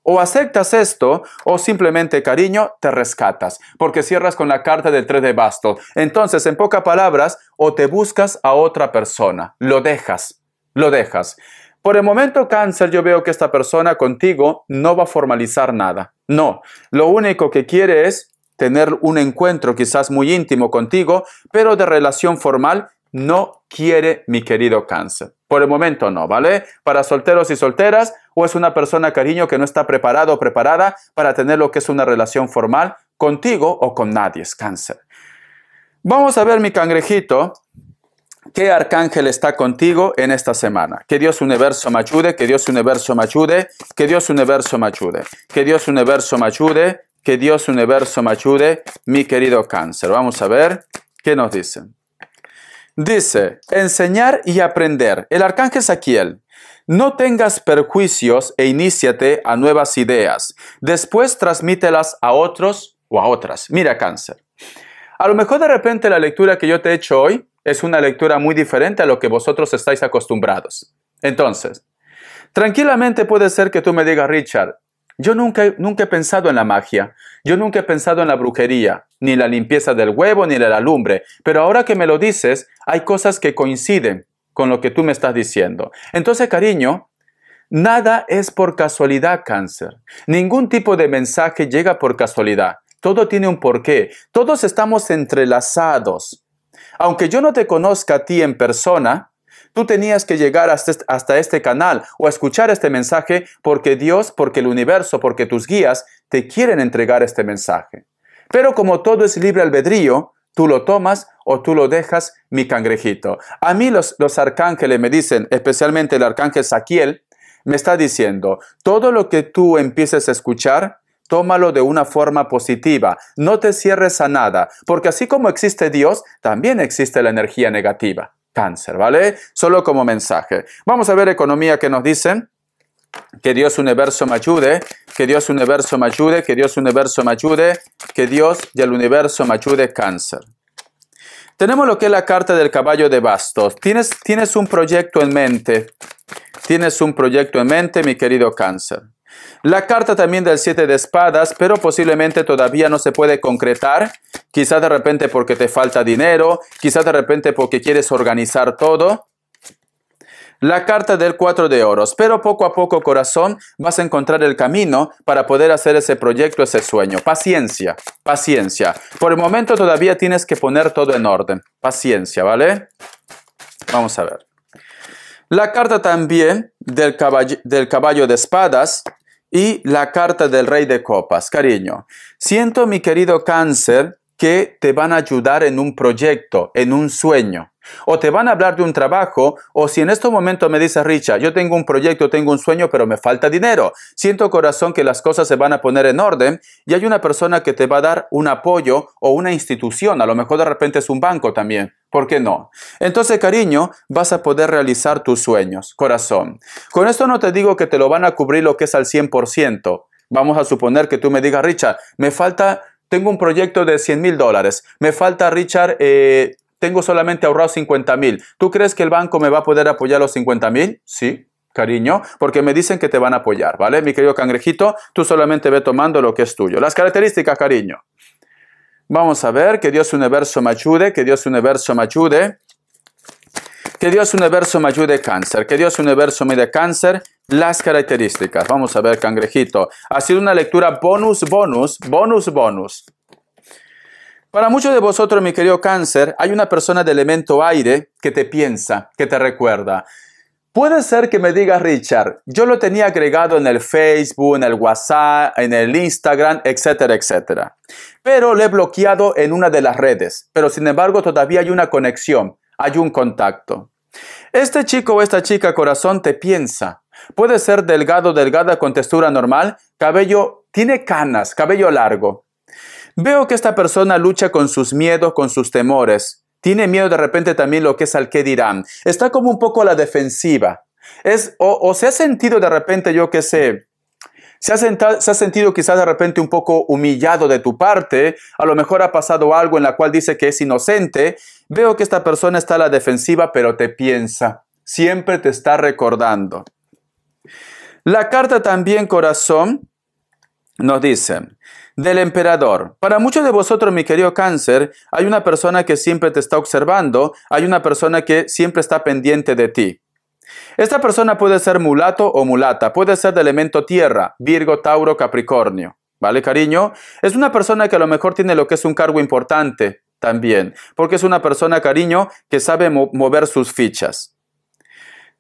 O aceptas esto o simplemente, cariño, te rescatas, porque cierras con la carta del 3 de bastos. Entonces, en pocas palabras, o te buscas a otra persona, lo dejas, lo dejas. Por el momento, cáncer, yo veo que esta persona contigo no va a formalizar nada. No, lo único que quiere es tener un encuentro quizás muy íntimo contigo, pero de relación formal no quiere mi querido cáncer. Por el momento no, ¿vale? Para solteros y solteras, o es una persona, cariño, que no está preparado o preparada para tener lo que es una relación formal contigo o con nadie, es cáncer. Vamos a ver, mi cangrejito, qué arcángel está contigo en esta semana. Que Dios universo me ayude, que Dios universo me ayude, que Dios universo me ayude, que Dios universo me ayude, que Dios universo me ayude, mi querido cáncer. Vamos a ver qué nos dicen. Dice, enseñar y aprender. El arcángel Saquiel. No tengas perjuicios e iníciate a nuevas ideas. Después transmítelas a otros o a otras. Mira cáncer. A lo mejor de repente la lectura que yo te he hecho hoy es una lectura muy diferente a lo que vosotros estáis acostumbrados. Entonces, tranquilamente puede ser que tú me digas, Richard, yo nunca, nunca he pensado en la magia, yo nunca he pensado en la brujería, ni la limpieza del huevo, ni en la lumbre, pero ahora que me lo dices, hay cosas que coinciden con lo que tú me estás diciendo. Entonces, cariño, nada es por casualidad, cáncer. Ningún tipo de mensaje llega por casualidad. Todo tiene un porqué. Todos estamos entrelazados. Aunque yo no te conozca a ti en persona, Tú tenías que llegar hasta, este canal o escuchar este mensaje porque Dios, porque el universo, porque tus guías te quieren entregar este mensaje. Pero como todo es libre albedrío, tú lo tomas o tú lo dejas, mi cangrejito. A mí los, los arcángeles me dicen, especialmente el arcángel Saquiel, me está diciendo, todo lo que tú empieces a escuchar, tómalo de una forma positiva, no te cierres a nada, porque así como existe Dios, también existe la energía negativa cáncer, ¿vale? Solo como mensaje. Vamos a ver economía que nos dicen. Que Dios universo me ayude, que Dios universo me ayude, que Dios universo me ayude, que Dios y el universo me ayude cáncer. Tenemos lo que es la carta del caballo de bastos. Tienes, tienes un proyecto en mente. Tienes un proyecto en mente, mi querido cáncer. La carta también del 7 de espadas, pero posiblemente todavía no se puede concretar. Quizás de repente porque te falta dinero, quizás de repente porque quieres organizar todo. La carta del 4 de oros, pero poco a poco corazón vas a encontrar el camino para poder hacer ese proyecto, ese sueño. Paciencia, paciencia. Por el momento todavía tienes que poner todo en orden. Paciencia, ¿vale? Vamos a ver. La carta también del caballo, del caballo de espadas, y la carta del rey de copas, cariño. Siento mi querido cáncer que te van a ayudar en un proyecto, en un sueño. O te van a hablar de un trabajo, o si en este momento me dices, Richa, yo tengo un proyecto, tengo un sueño, pero me falta dinero. Siento corazón que las cosas se van a poner en orden y hay una persona que te va a dar un apoyo o una institución, a lo mejor de repente es un banco también. ¿Por qué no? Entonces, cariño, vas a poder realizar tus sueños, corazón. Con esto no te digo que te lo van a cubrir lo que es al 100%. Vamos a suponer que tú me digas, Richa, me falta tengo un proyecto de 100 mil dólares. Me falta, Richard, eh, tengo solamente ahorrado 50 mil. ¿Tú crees que el banco me va a poder apoyar los 50 mil? Sí, cariño, porque me dicen que te van a apoyar, ¿vale? Mi querido cangrejito, tú solamente ve tomando lo que es tuyo. Las características, cariño. Vamos a ver, que Dios universo me ayude, que Dios universo me ayude. Que Dios universo me ayude cáncer, que Dios universo me dé cáncer. Las características, vamos a ver, cangrejito. Ha sido una lectura bonus, bonus, bonus, bonus. Para muchos de vosotros, mi querido cáncer, hay una persona de elemento aire que te piensa, que te recuerda. Puede ser que me digas, Richard, yo lo tenía agregado en el Facebook, en el WhatsApp, en el Instagram, etcétera, etcétera. Pero lo he bloqueado en una de las redes. Pero sin embargo, todavía hay una conexión, hay un contacto. Este chico o esta chica corazón te piensa. Puede ser delgado, delgada, con textura normal, cabello, tiene canas, cabello largo. Veo que esta persona lucha con sus miedos, con sus temores. Tiene miedo de repente también lo que es al que dirán. Está como un poco a la defensiva. o, se ha sentido de repente, yo qué sé, se ha, se ha, sentido quizás de repente un poco humillado de tu parte, a lo mejor ha pasado algo en la cual dice que es inocente, veo que esta persona está a la defensiva, pero te piensa, siempre te está recordando. La carta también, corazón, nos dice, del emperador. Para muchos de vosotros, mi querido cáncer, hay una persona que siempre te está observando, hay una persona que siempre está pendiente de ti. Esta persona puede ser mulato o mulata, puede ser de elemento tierra, Virgo, Tauro, Capricornio. ¿Vale, cariño? Es una persona que a lo mejor tiene lo que es un cargo importante también, porque es una persona, cariño, que sabe mover sus fichas.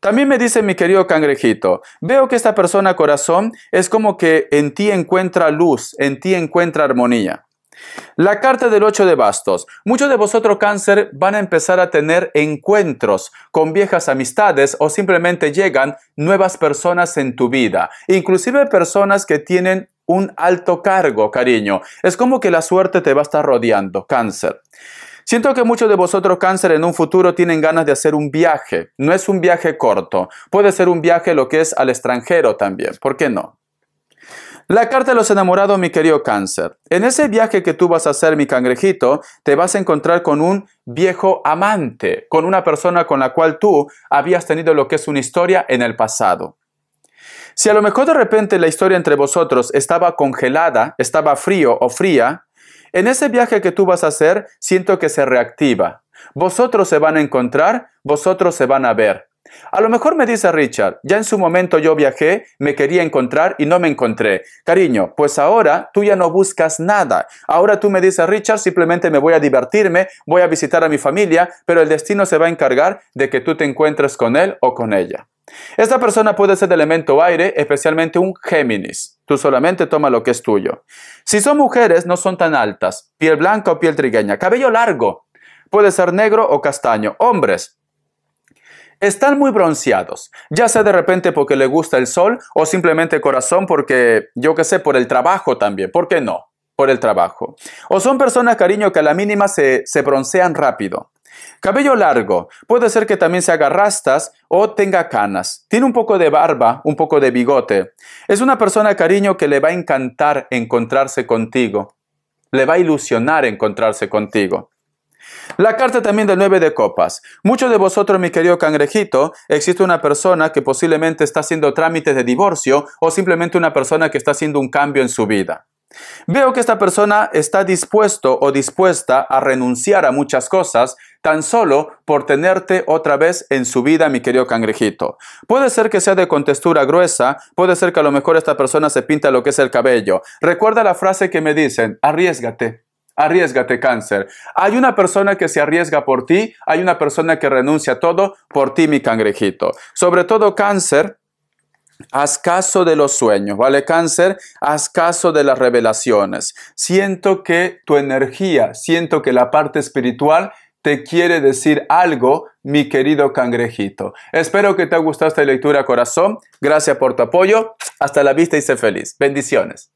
También me dice mi querido cangrejito, veo que esta persona corazón es como que en ti encuentra luz, en ti encuentra armonía. La carta del 8 de bastos. Muchos de vosotros cáncer van a empezar a tener encuentros con viejas amistades o simplemente llegan nuevas personas en tu vida, inclusive personas que tienen un alto cargo, cariño. Es como que la suerte te va a estar rodeando, cáncer. Siento que muchos de vosotros cáncer en un futuro tienen ganas de hacer un viaje. No es un viaje corto, puede ser un viaje lo que es al extranjero también, ¿por qué no? La carta de los enamorados, mi querido cáncer. En ese viaje que tú vas a hacer, mi cangrejito, te vas a encontrar con un viejo amante, con una persona con la cual tú habías tenido lo que es una historia en el pasado. Si a lo mejor de repente la historia entre vosotros estaba congelada, estaba frío o fría, en ese viaje que tú vas a hacer, siento que se reactiva. Vosotros se van a encontrar, vosotros se van a ver. A lo mejor me dice Richard, ya en su momento yo viajé, me quería encontrar y no me encontré. Cariño, pues ahora tú ya no buscas nada. Ahora tú me dices, Richard, simplemente me voy a divertirme, voy a visitar a mi familia, pero el destino se va a encargar de que tú te encuentres con él o con ella. Esta persona puede ser de elemento aire, especialmente un Géminis. Tú solamente toma lo que es tuyo. Si son mujeres, no son tan altas, piel blanca o piel trigueña, cabello largo, puede ser negro o castaño. Hombres, están muy bronceados, ya sea de repente porque le gusta el sol o simplemente corazón porque, yo qué sé, por el trabajo también, ¿por qué no? Por el trabajo. O son personas, cariño, que a la mínima se, se broncean rápido. Cabello largo. Puede ser que también se haga rastas o tenga canas. Tiene un poco de barba, un poco de bigote. Es una persona, cariño, que le va a encantar encontrarse contigo. Le va a ilusionar encontrarse contigo. La carta también del 9 de copas. Muchos de vosotros, mi querido cangrejito, existe una persona que posiblemente está haciendo trámites de divorcio o simplemente una persona que está haciendo un cambio en su vida. Veo que esta persona está dispuesto o dispuesta a renunciar a muchas cosas tan solo por tenerte otra vez en su vida, mi querido cangrejito. Puede ser que sea de contextura gruesa, puede ser que a lo mejor esta persona se pinta lo que es el cabello. Recuerda la frase que me dicen, arriesgate. Arriesgate cáncer. Hay una persona que se arriesga por ti, hay una persona que renuncia a todo por ti, mi cangrejito. Sobre todo cáncer, Haz caso de los sueños, ¿vale? Cáncer, haz caso de las revelaciones. Siento que tu energía, siento que la parte espiritual te quiere decir algo, mi querido cangrejito. Espero que te haya gustado esta lectura, corazón. Gracias por tu apoyo. Hasta la vista y sé feliz. Bendiciones.